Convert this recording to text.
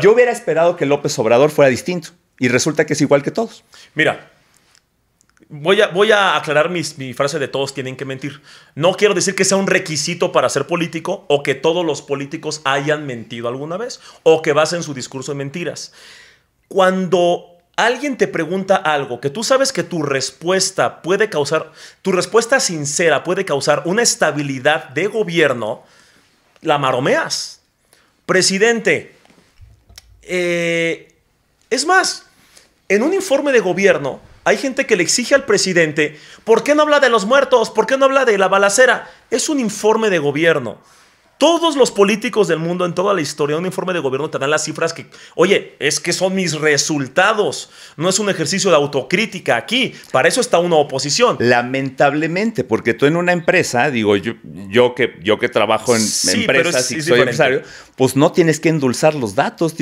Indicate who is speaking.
Speaker 1: Yo hubiera esperado que López Obrador fuera distinto y resulta que es igual que todos.
Speaker 2: Mira, voy a, voy a aclarar mis, mi frase de todos tienen que mentir. No quiero decir que sea un requisito para ser político o que todos los políticos hayan mentido alguna vez o que basen su discurso en mentiras. Cuando alguien te pregunta algo que tú sabes que tu respuesta puede causar, tu respuesta sincera puede causar una estabilidad de gobierno, la maromeas. Presidente, eh, es más, en un informe de gobierno hay gente que le exige al presidente, ¿por qué no habla de los muertos? ¿Por qué no habla de la balacera? Es un informe de gobierno. Todos los políticos del mundo en toda la historia, un informe de gobierno te dan las cifras que, oye, es que son mis resultados, no es un ejercicio de autocrítica aquí,
Speaker 1: para eso está una oposición. Lamentablemente, porque tú en una empresa, digo, yo, que, yo que trabajo en empresas y soy empresario, pues no tienes que endulzar los datos,